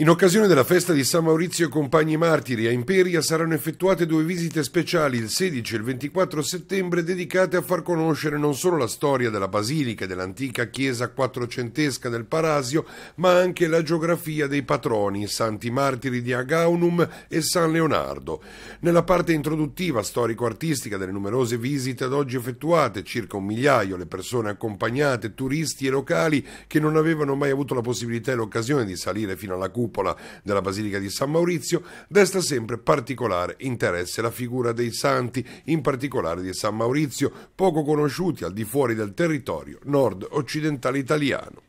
In occasione della festa di San Maurizio e compagni martiri a Imperia saranno effettuate due visite speciali il 16 e il 24 settembre dedicate a far conoscere non solo la storia della basilica e dell'antica chiesa quattrocentesca del Parasio, ma anche la geografia dei patroni, santi martiri di Agaunum e San Leonardo. Nella parte introduttiva storico-artistica delle numerose visite ad oggi effettuate, circa un migliaio le persone accompagnate, turisti e locali che non avevano mai avuto la possibilità e l'occasione di salire fino alla cupola cupola della Basilica di San Maurizio, desta sempre particolare interesse la figura dei santi, in particolare di San Maurizio, poco conosciuti al di fuori del territorio nord-occidentale italiano.